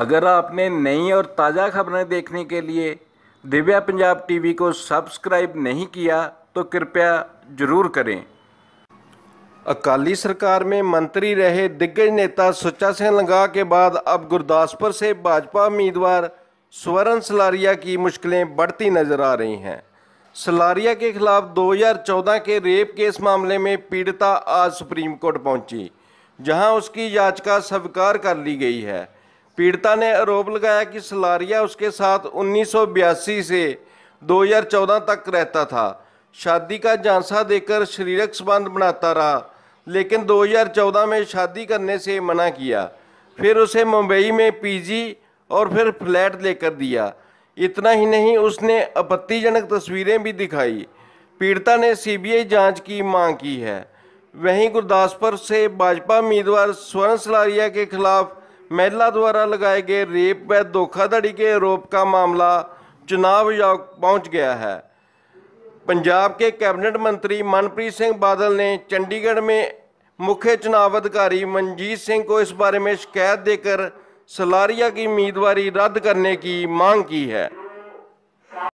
اگر آپ نے نئی اور تازہ خبریں دیکھنے کے لیے دیویا پنجاب ٹی وی کو سبسکرائب نہیں کیا تو کرپیا ضرور کریں اکالی سرکار میں منتری رہے دگج نیتا سچا سے لنگا کے بعد اب گرداسپور سے بھاجپا امیدوار سورن سلاریا کی مشکلیں بڑھتی نظر آ رہی ہیں سلاریا کے خلاف دو ہزار چودہ کے ریپ کیس معاملے میں پیڑتا آج سپریم کورٹ پہنچی جہاں اس کی یاچکا سبکار کر لی گئی ہے پیڑتا نے آروپ لگایا کہ سلاریہ اس کے ساتھ انیس سو بیاسی سے دو ہزار چودہ تک رہتا تھا شادی کا جانسا دے کر شریرک سبند بناتا رہا لیکن دو ہزار چودہ میں شادی کرنے سے منع کیا پھر اسے ممبئی میں پی جی اور پھر فلیٹ لے کر دیا اتنا ہی نہیں اس نے اپتی جنک تصویریں بھی دکھائی پیڑتا نے سی بی آئی جانچ کی مانگ کی ہے وہیں گرداسپور سے بھاجپا امیدوار سورن سلاریا کے خلاف مہیلا دوارا لگائے گئے ریپ و دھوکھا دھڑی کے آروپ کا معاملہ چناؤ پہنچ گیا ہے پنجاب کے کیبنٹ منتری منپریت سنگھ بادل نے چنڈی گڑھ میں مکھے چناوا دھکاری منجیت سنگھ کو اس بارے میں شکایت دے کر سلاریا کی امیدواری رد کرنے کی مانگ کی ہے